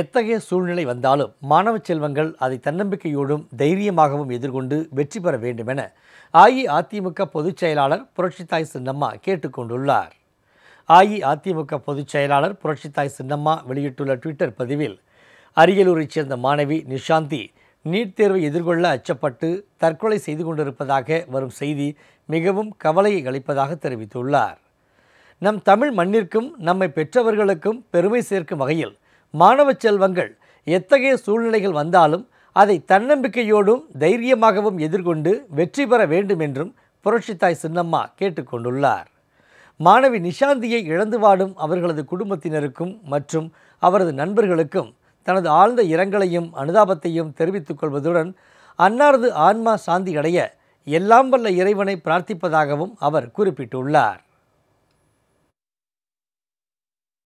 எத்தகைய சூழ்நிலை வந்தாலும் மாணவ செல்வங்கள் அதை தன்னம்பிக்கையோடும் தைரியமாகவும் எதிர்கொண்டு வெற்றி பெற வேண்டுமென அஇஅதிமுக பொதுச் செயலாளர் புரட்சித்தாய் சின்னம்மா கேட்டுக்கொண்டுள்ளார் அஇஅதிமுக பொதுச் செயலாளர் புரட்சித்தாய் சின்னம்மா வெளியிட்டுள்ள ட்விட்டர் பதிவில் அரியலூரைச் சேர்ந்த மாணவி நிஷாந்தி நீட் தேர்வை எதிர்கொள்ள அச்சப்பட்டு தற்கொலை செய்து கொண்டிருப்பதாக வரும் செய்தி மிகவும் கவலையை அளிப்பதாக தெரிவித்துள்ளார் நம் தமிழ் மண்ணிற்கும் நம்மை பெற்றவர்களுக்கும் பெருமை சேர்க்கும் வகையில் மாணவ செல்வங்கள் எத்தகைய சூழ்நிலைகள் வந்தாலும் அதை தன்னம்பிக்கையோடும் தைரியமாகவும் எதிர்கொண்டு வெற்றி பெற வேண்டும் என்றும் புரட்சித்தாய் சின்னம்மா கேட்டுக்கொண்டுள்ளார் மாணவி நிஷாந்தியை இழந்து வாடும் அவர்களது குடும்பத்தினருக்கும் மற்றும் அவரது நண்பர்களுக்கும் தனது ஆழ்ந்த இரங்கலையும் அனுதாபத்தையும் தெரிவித்துக் கொள்வதுடன் அன்னாரது ஆன்மா சாந்தி அடைய எல்லாம் வல்ல இறைவனை பிரார்த்திப்பதாகவும் அவர் குறிப்பிட்டுள்ளார்